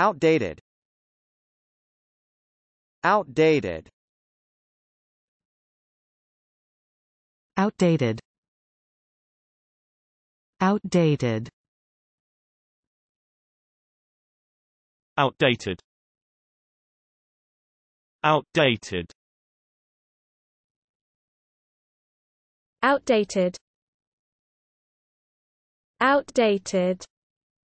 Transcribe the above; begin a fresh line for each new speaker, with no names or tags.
Outdated Outdated Outdated Outdated Outdated Outdated Outdated Outdated